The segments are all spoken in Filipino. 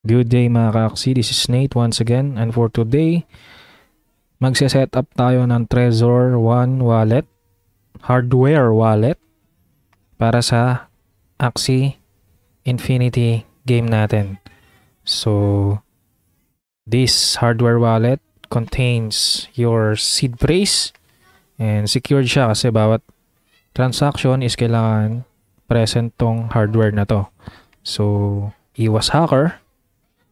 Good day mga kaaksi, this is Nate once again and for today, magse-set up tayo ng Trezor One wallet, hardware wallet para sa Axie Infinity game natin. So, this hardware wallet contains your seed phrase and secured siya kasi bawat transaction is kailangan present tong hardware na to. So, iwas hacker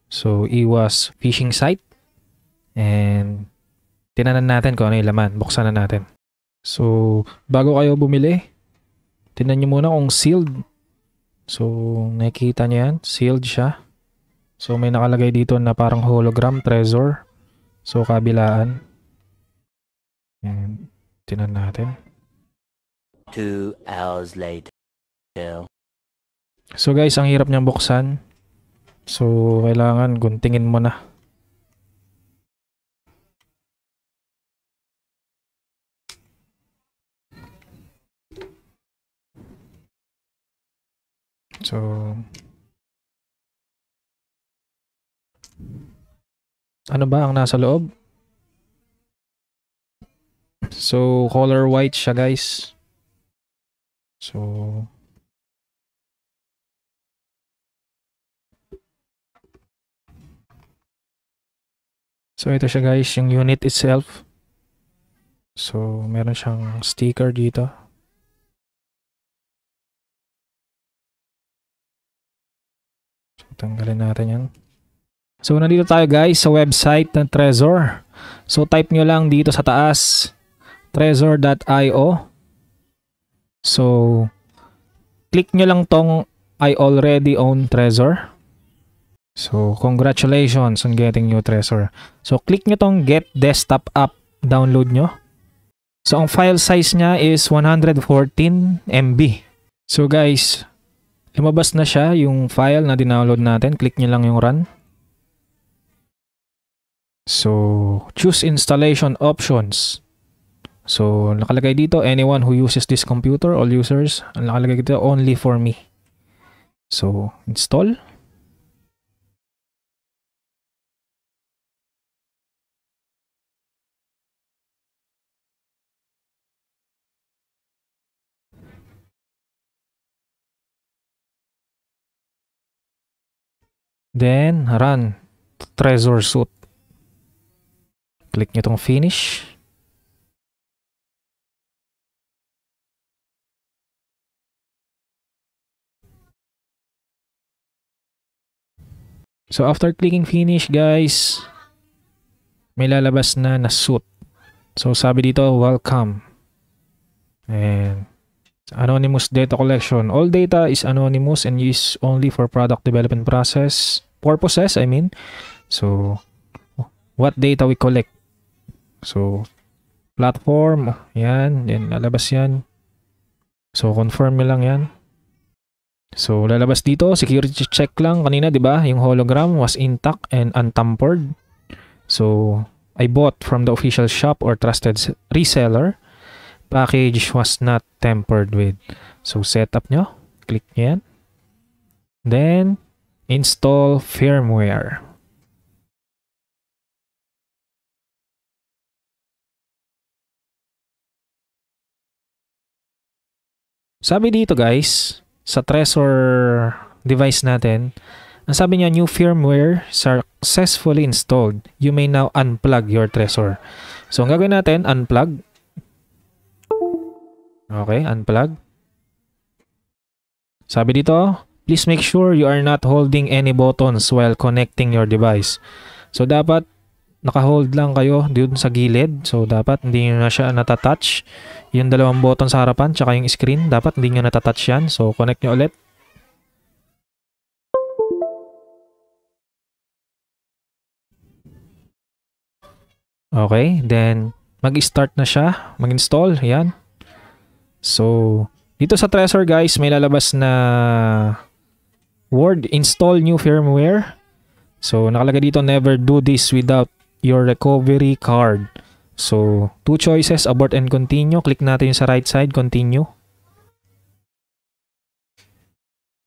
So, was fishing site. And tinanan natin kung ano yung laman. Buksan na natin. So, bago kayo bumili, tinan nyo muna kung sealed. So, nakikita nyo yan. Sealed siya. So, may nakalagay dito na parang hologram, treasure. So, kabilaan. And, tinan natin. Two hours later. So guys, ang hirap niyang buksan. So, kailangan guntingin mo na. So, ano ba ang nasa loob? So, color white siya guys. So, So ito siya guys, yung unit itself. So meron siyang sticker dito. So tanggalin natin yan. So nandito tayo guys sa website ng Trezor. So type nyo lang dito sa taas trezor.io. So click nyo lang tong I already own Trezor. So, congratulations on getting new Trezor. So, click nyo tong Get Desktop App, download nyo. So, ang file size niya is 114 MB. So, guys, lumabas na siya yung file na dinownload natin. Click nyo lang yung Run. So, choose installation options. So, nakalagay dito, anyone who uses this computer, all users, ang nakalagay dito, only for me. So, Install. Then, run treasure suit. Click nyo tong finish. So after clicking finish guys, may lalabas na na suit. So sabi dito, welcome. And anonymous data collection. All data is anonymous and used only for product development process purposes, I mean. So, what data we collect. So, platform, yan, then lalabas yan. So, confirm mo lang yan. So, lalabas dito, security check lang kanina, di ba? Yung hologram was intact and untampered. So, I bought from the official shop or trusted reseller. Package was not tampered with. So, setup nyo. Click nyo yan. Then, Install firmware. Sabi dito guys, sa Treasure device natin, ang sabi niya, new firmware successfully installed. You may now unplug your Treasure. So, ang gagawin natin, unplug. Okay, unplug. Sabi dito, please make sure you are not holding any buttons while connecting your device. So dapat naka-hold lang kayo dun sa gilid. So dapat hindi nyo na siya natatouch. Yung dalawang button sa harapan tsaka yung screen, dapat hindi nyo natatouch yan. So connect nyo ulit. Okay, then mag-start na siya, mag-install, yan. So, dito sa Treasure guys, may lalabas na word install new firmware. So nakalagay dito never do this without your recovery card. So two choices abort and continue. Click natin sa right side continue.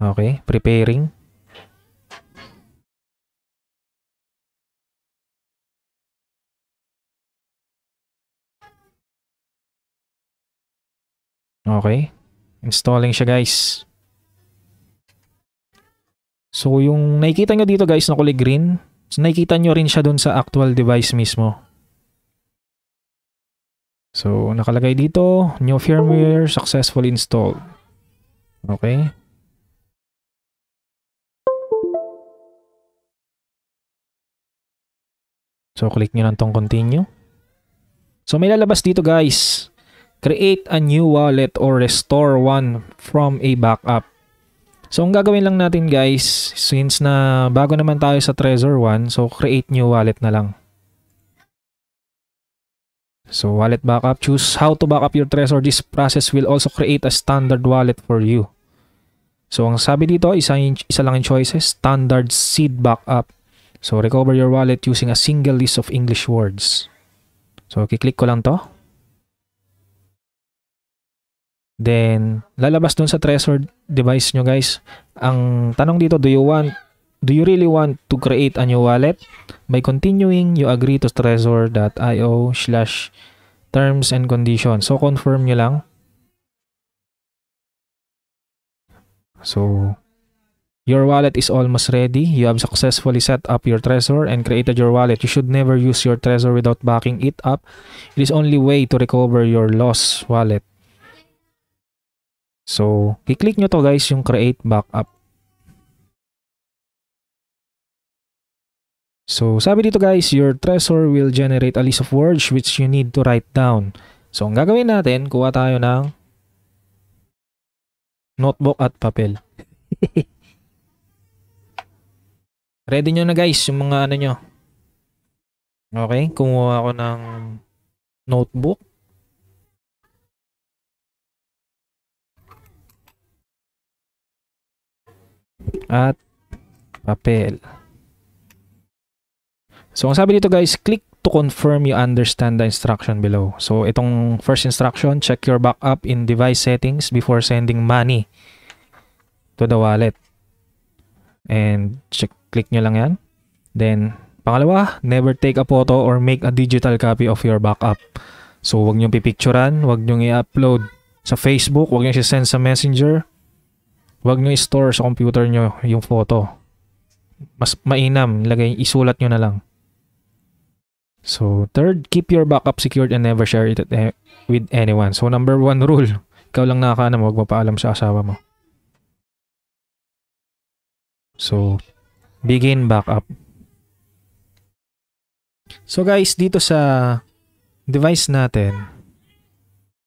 Okay, preparing. Okay. Installing siya guys. So yung nakikita nyo dito guys na kulay green, so nakikita nyo rin siya dun sa actual device mismo. So nakalagay dito, new firmware successfully installed. Okay. So click nyo lang tong continue. So may lalabas dito guys. Create a new wallet or restore one from a backup. So, ang gagawin lang natin guys, since na bago naman tayo sa Treasure 1, so create new wallet na lang. So, wallet backup, choose how to backup your treasure. This process will also create a standard wallet for you. So, ang sabi dito, isa, isa lang yung choices, standard seed backup. So, recover your wallet using a single list of English words. So, kiklik ko lang to. Then, lalabas dun sa treasure device nyo guys. Ang tanong dito, do you want, do you really want to create a new wallet? By continuing, you agree to treasure.io slash terms and conditions. So, confirm nyo lang. So, your wallet is almost ready. You have successfully set up your treasure and created your wallet. You should never use your treasure without backing it up. It is only way to recover your lost wallet. So, i-click nyo to guys yung create backup. So, sabi dito guys, your treasure will generate a list of words which you need to write down. So, ang gagawin natin, kuha tayo ng notebook at papel. Ready nyo na guys yung mga ano nyo. Okay, kumuha ako ng notebook. at papel. So, ang sabi dito guys, click to confirm you understand the instruction below. So, itong first instruction, check your backup in device settings before sending money to the wallet. And check, click nyo lang yan. Then, pangalawa, never take a photo or make a digital copy of your backup. So, wag nyo pipicturan, wag nyo i-upload sa Facebook, wag nyo si send sa Messenger, Huwag nyo i-store sa computer nyo yung photo. Mas mainam, lagay, isulat nyo na lang. So, third, keep your backup secured and never share it with anyone. So, number one rule, ikaw lang nakakaanam, huwag mapaalam sa asawa mo. So, begin backup. So guys, dito sa device natin,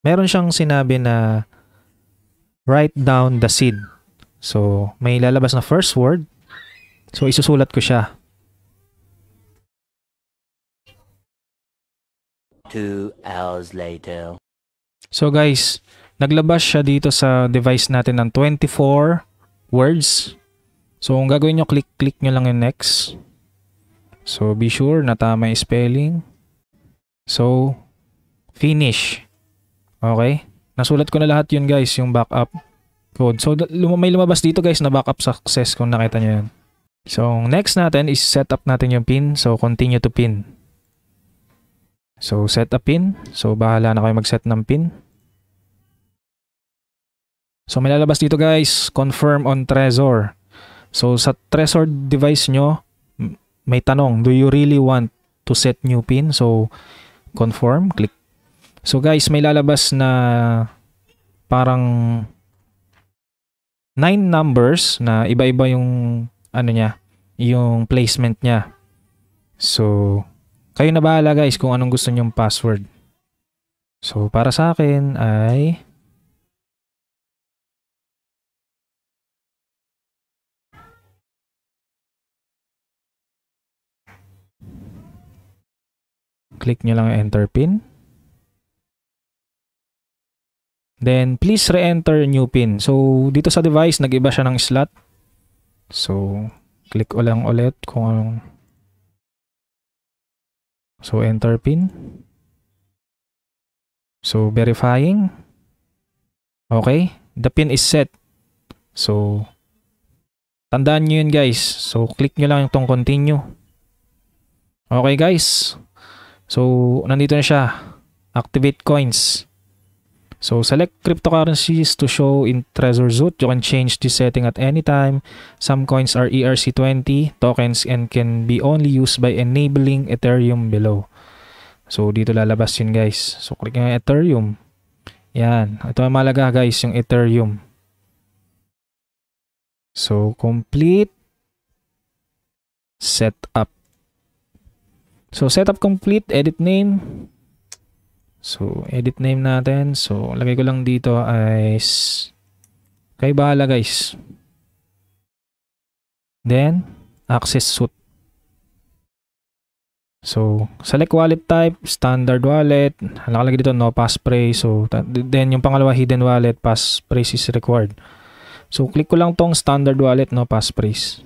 meron siyang sinabi na write down the seed So, may lalabas na first word. So, isusulat ko siya. Two hours later. So, guys, naglabas siya dito sa device natin ng 24 words. So, kung gagawin nyo, click-click nyo lang yung next. So, be sure na tama yung spelling. So, finish. Okay? Nasulat ko na lahat yun guys, yung backup code. So, lum may lumabas dito guys na backup success kung nakita nyo yan. So, next natin is set up natin yung pin. So, continue to pin. So, set a pin. So, bahala na kayo mag-set ng pin. So, may lalabas dito guys, confirm on treasure. So, sa treasure device nyo, may tanong, do you really want to set new pin? So, confirm, click. So, guys, may lalabas na parang nine numbers na iba-iba yung ano niya, yung placement niya. So, kayo na bahala guys kung anong gusto nyong password. So, para sa akin ay Click nyo lang enter pin. Then, please re-enter new pin. So, dito sa device, nag-iba siya ng slot. So, click ko lang ulit kung anong... So, enter pin. So, verifying. Okay. The pin is set. So, tandaan nyo yun guys. So, click nyo lang itong continue. Okay guys. So, nandito na siya. Activate coins. So select cryptocurrencies to show in Trezor Zoot. You can change this setting at any time. Some coins are ERC20 tokens and can be only used by enabling Ethereum below. So dito lalabas yun guys. So click nyo Ethereum. Yan. Ito ang malaga guys yung Ethereum. So complete setup. So setup complete, edit name, So, edit name natin. So, lagay ko lang dito ay kay bahala guys. Then, access suit. So, select wallet type, standard wallet, nakalagay dito no passphrase. So, then yung pangalawa hidden wallet, passphrase is required. So, click ko lang tong standard wallet no passphrase.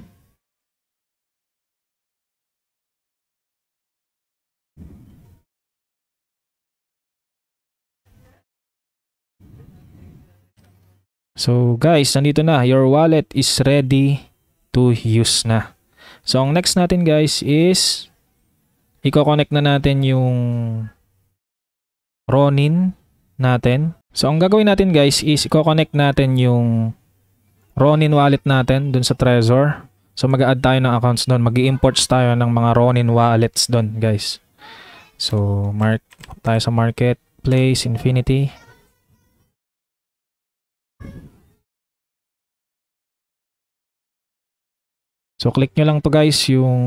So guys, nandito na. Your wallet is ready to use na. So ang next natin guys is i-connect na natin yung Ronin natin. So ang gagawin natin guys is i-connect natin yung Ronin wallet natin dun sa Trezor. So mag-add tayo ng accounts doon. Mag-i-imports tayo ng mga Ronin wallets doon guys. So mark tayo sa marketplace, Infinity. So click nyo lang to guys yung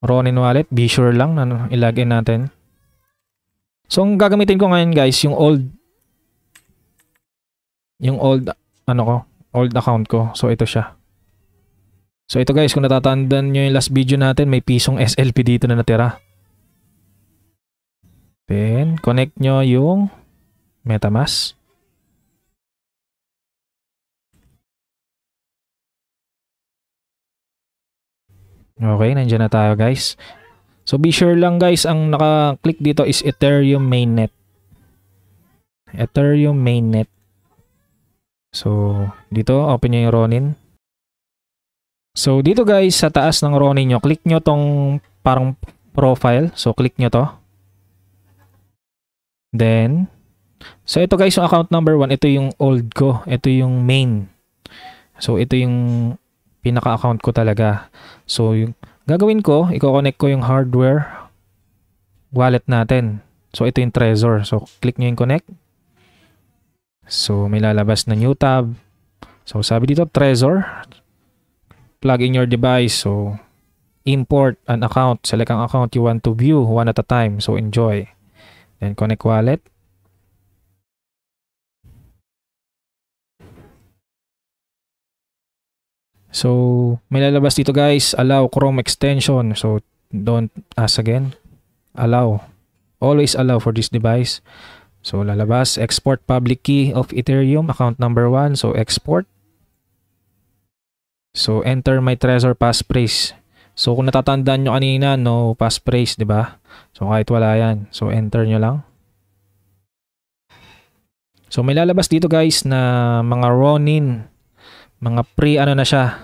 Ronin wallet. Be sure lang na ilagay natin. So ang gagamitin ko ngayon guys yung old yung old ano ko, old account ko. So ito siya. So ito guys, kung natatandaan nyo yung last video natin, may pisong SLP dito na natira. Then, connect nyo yung MetaMask. Okay, nandiyan na tayo guys. So be sure lang guys, ang naka-click dito is Ethereum mainnet. Ethereum mainnet. So dito, open nyo yung Ronin. So dito guys, sa taas ng Ronin nyo, click nyo tong parang profile. So click nyo to. Then, so ito guys yung account number 1, ito yung old ko. Ito yung main. So ito yung pinaka-account ko talaga. So, yung gagawin ko, i-connect ko yung hardware wallet natin. So, ito yung Trezor. So, click nyo yung connect. So, may lalabas na new tab. So, sabi dito, Trezor. Plug in your device. So, import an account. Select ang account you want to view one at a time. So, enjoy. Then, connect wallet. So, may lalabas dito guys, allow Chrome extension. So, don't ask again. Allow. Always allow for this device. So, lalabas, export public key of Ethereum, account number 1. So, export. So, enter my Trezor passphrase. So, kung natatandaan nyo kanina, no passphrase, di ba? So, kahit wala yan. So, enter nyo lang. So, may lalabas dito guys na mga Ronin mga pre ano na siya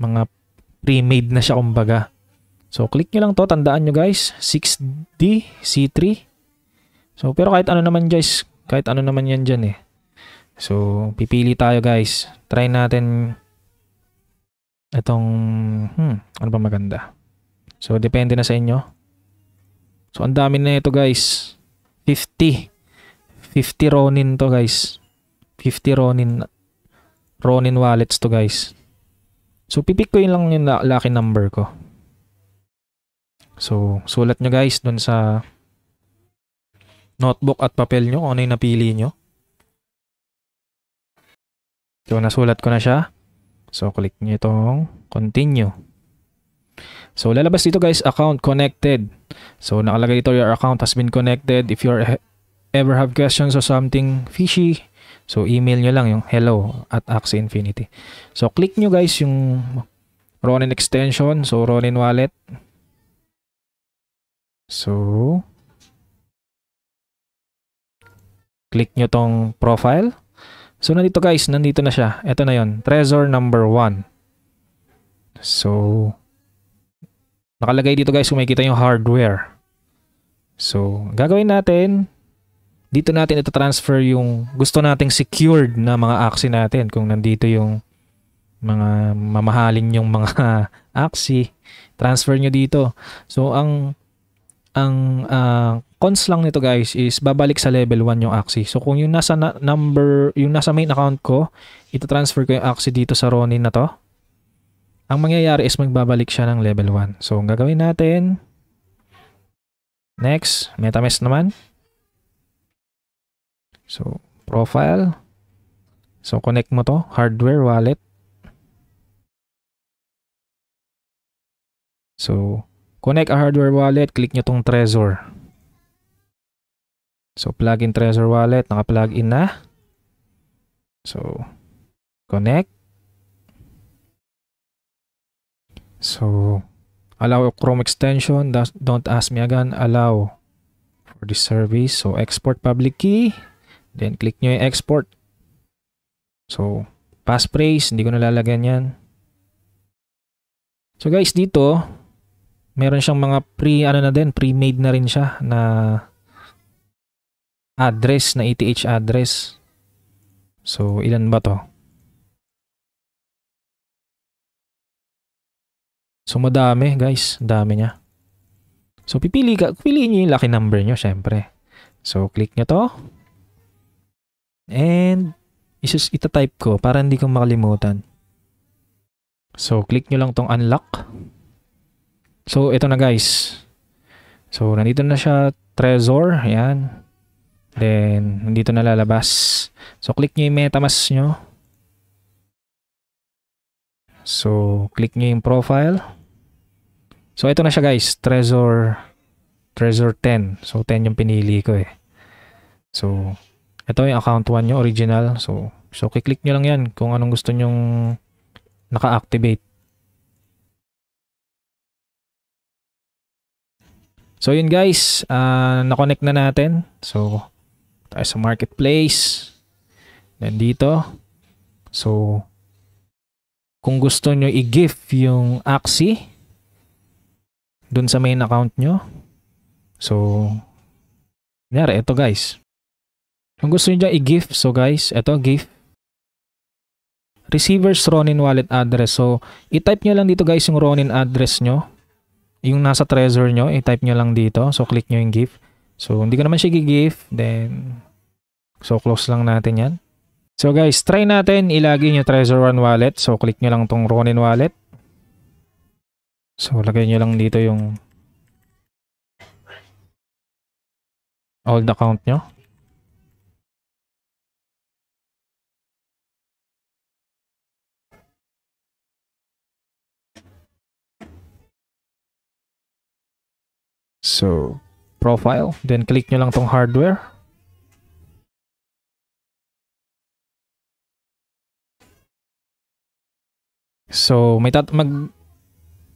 mga pre-made na siya kumbaga so click nyo lang to tandaan nyo guys 6D C3 so pero kahit ano naman guys kahit ano naman yan dyan eh so pipili tayo guys try natin itong hmm, ano ba maganda so depende na sa inyo so ang dami na ito guys 50 50 Ronin to guys 50 Ronin Ronin wallets to guys. So pipik ko yun lang yung lucky number ko. So sulat nyo guys dun sa notebook at papel nyo kung ano yung napili nyo. So nasulat ko na siya. So click nyo itong continue. So lalabas dito guys account connected. So nakalagay dito your account has been connected. If you ever have questions or something fishy, So, email nyo lang yung hello at Axie Infinity. So, click nyo guys yung Ronin extension. So, Ronin wallet. So, click nyo tong profile. So, nandito guys, nandito na siya. Ito na yon Treasure number 1. So, nakalagay dito guys kung makikita yung hardware. So, gagawin natin, dito natin itatransfer yung gusto nating secured na mga aksi natin. Kung nandito yung mga mamahalin yung mga aksi, transfer nyo dito. So, ang ang uh, cons lang nito guys is babalik sa level 1 yung Axie. So kung yung nasa na number, yung nasa main account ko, ito-transfer ko yung Axie dito sa Ronin na to. Ang mangyayari is magbabalik siya ng level 1. So ang gagawin natin, next, MetaMask naman. So, profile. So, connect mo to. Hardware, wallet. So, connect a hardware wallet. Click nyo tong Trezor. So, plug in Trezor wallet. Naka-plug in na. So, connect. So, allow Chrome extension. Don't ask me again. Allow for the service. So, export public key. Then, click nyo yung export. So, passphrase, hindi ko nalalagyan yan. So, guys, dito, meron siyang mga pre, ano na din, pre-made na rin siya na address, na ETH address. So, ilan ba to? So, madami, guys. Dami niya. So, pipili ka, piliin nyo yung laki number nyo, syempre. So, click nyo to. And isus itatype ko para hindi ko makalimutan. So, click nyo lang tong unlock. So, ito na guys. So, nandito na siya, Trezor. Ayan. Then, nandito na lalabas. So, click nyo yung MetaMask nyo. So, click nyo yung profile. So, ito na siya guys. Trezor, Trezor 10. So, 10 yung pinili ko eh. So, ito yung account 1 nyo, original. So, so kiklik nyo lang yan kung anong gusto nyong naka-activate. So, yun guys. Uh, na-connect na natin. So, tayo sa marketplace. Nandito. So, kung gusto nyo i-gift yung Axie dun sa main account nyo. So, nangyari, ito guys. Kung gusto niyo i-gift, so guys, ito gift. Receiver's Ronin wallet address. So, i-type nyo lang dito guys yung Ronin address nyo. Yung nasa treasure nyo, i-type nyo lang dito. So, click nyo yung gift. So, hindi ko naman siya gi-gift. Then, so close lang natin yan. So guys, try natin ilagay yung Treasure One wallet. So click nyo lang tong Ronin wallet. So lagay nyo lang dito yung old account nyo. So, profile. Then, click nyo lang tong hardware. So, may tat mag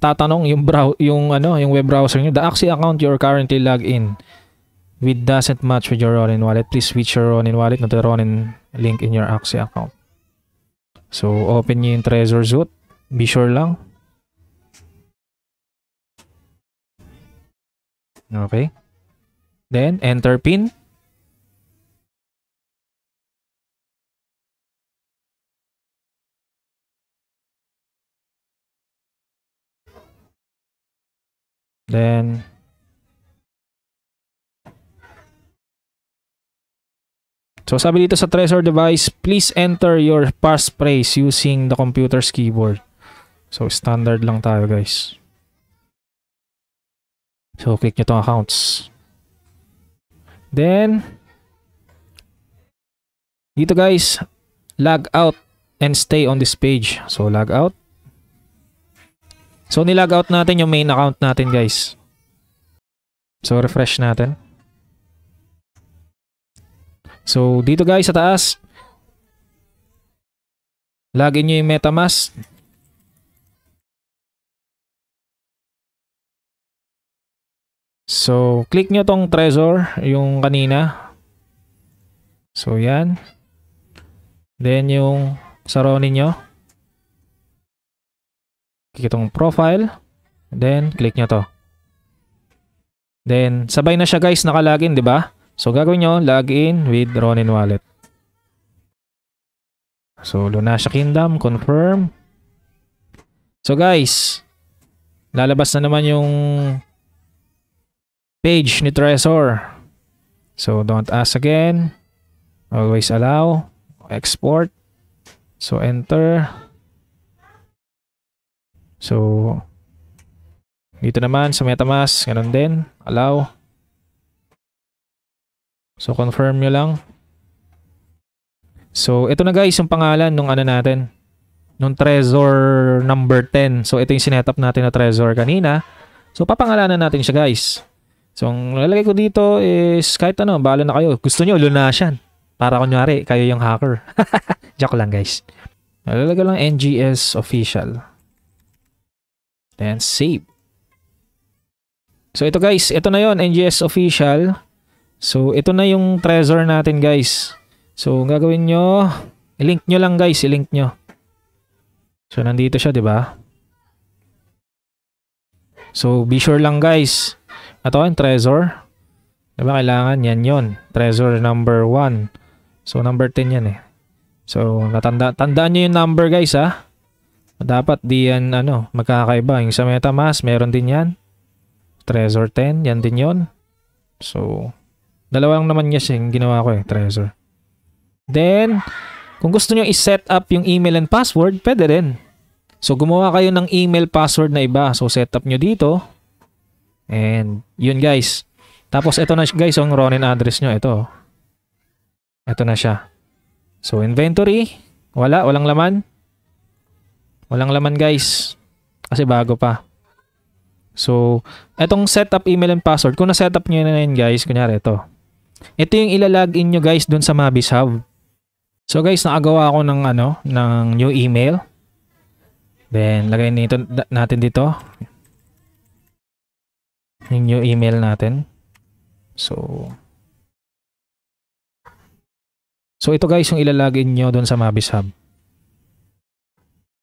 tatanong yung brow yung ano, yung web browser niyo, the Axie account you're currently logged in with doesn't match with your Ronin wallet. Please switch your Ronin wallet to the Ronin link in your Axie account. So, open niyo yung Trezor Suite. Be sure lang Okay. Then, enter pin. Then, So sabi dito sa Trezor device, please enter your passphrase using the computer's keyboard. So standard lang tayo guys. So, click nyo itong accounts. Then, dito guys, log out and stay on this page. So, log out. So, nilag out natin yung main account natin guys. So, refresh natin. So, dito guys sa taas, login nyo yung MetaMask. So, click nyo tong treasure, yung kanina. So, yan. Then, yung saronin nyo. Click itong profile. Then, click nyo to. Then, sabay na siya guys, nakalagin, di ba? So, gagawin nyo, login with Ronin Wallet. So, Lunasha Kingdom, confirm. So, guys, lalabas na naman yung page ni Trezor. So don't ask again. Always allow. Export. So enter. So dito naman sa MetaMask, ganun din. Allow. So confirm nyo lang. So ito na guys yung pangalan nung ano natin. Nung Trezor number 10. So ito yung sinetap natin na Trezor kanina. So papangalanan natin siya guys. So, ang lalagay ko dito is kahit ano, bala na kayo. Gusto nyo, lunasan. Para kunyari, kayo yung hacker. Joke lang, guys. Lalagay lang NGS official. Then, save. So, ito guys. Ito na yon NGS official. So, ito na yung treasure natin, guys. So, ang gagawin nyo, i-link nyo lang, guys. I-link nyo. So, nandito siya, di ba? So, be sure lang, guys ito ang treasure. Diba kailangan yan yon Treasure number 1. So number 10 yan eh. So natanda tandaan niyo yung number guys ha. Ah. Dapat di yan ano, magkakaiba. Yung sa MetaMask meron din yan. Treasure 10, yan din yon So dalawang naman yes eh, yung ginawa ko eh, treasure. Then kung gusto niyo i-set up yung email and password, pwede rin. So gumawa kayo ng email password na iba. So set up niyo dito. And yun guys. Tapos ito na guys, ang Ronin address nyo. Ito. Ito na siya. So inventory. Wala. Walang laman. Walang laman guys. Kasi bago pa. So, etong setup email and password, kung na-setup nyo na yun guys, kunyari ito. Ito yung ilalagin nyo guys dun sa Mavis Hub. So guys, nakagawa ako ng ano, ng new email. Then, lagay nito, natin dito yung new email natin. So, so ito guys yung ilalagin nyo doon sa Mavis Hub.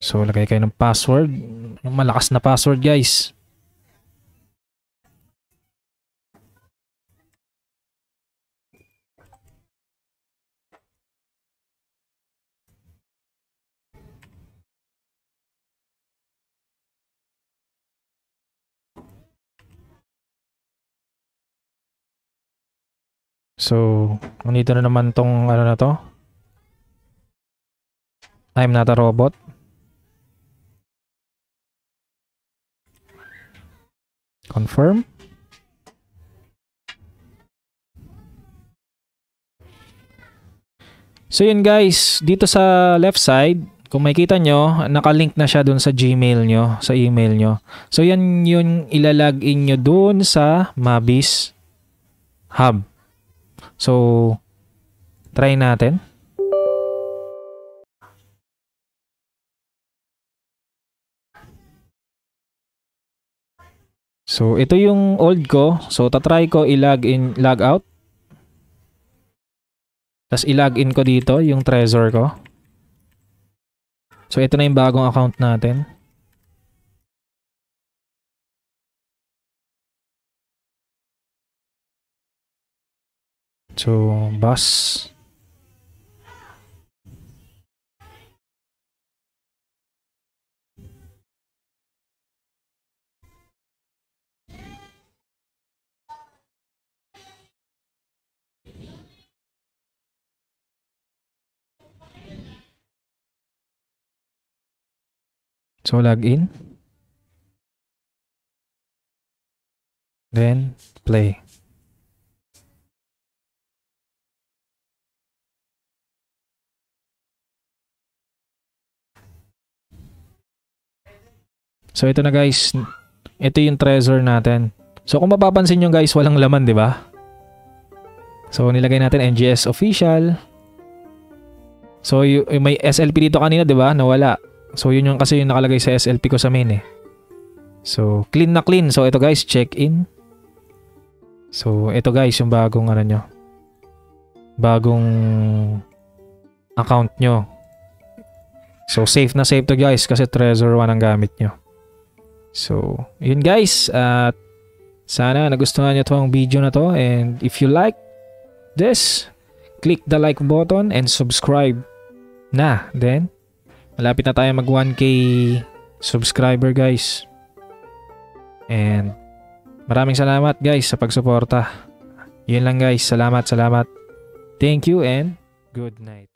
So, lagay kayo ng password. Yung malakas na password guys. So, nandito na naman tong ano na to. I'm not a robot. Confirm. So yun guys, dito sa left side, kung makikita nyo, nakalink na siya dun sa Gmail nyo, sa email nyo. So yan yung ilalagin nyo dun sa Mabis Hub. So, try natin. So, ito yung old ko. So, tatry ko i-log in, log out. Tapos, i-log in ko dito yung treasure ko. So, ito na yung bagong account natin. to bus So log in. Then play. So ito na guys, ito yung treasure natin. So kung mapapansin nyo guys, walang laman, di ba? So nilagay natin NGS official. So may SLP dito kanina, di ba? Nawala. So yun yung kasi yung nakalagay sa SLP ko sa main eh. So clean na clean. So ito guys, check in. So ito guys, yung bagong ano nyo. Bagong account nyo. So safe na safe to guys kasi treasure 1 ang gamit nyo. So, yun guys. At sana nagustuhan nyo ang video na to. And if you like this, click the like button and subscribe na. Then, malapit na tayo mag 1K subscriber guys. And maraming salamat guys sa pagsuporta. Yun lang guys. Salamat, salamat. Thank you and good night.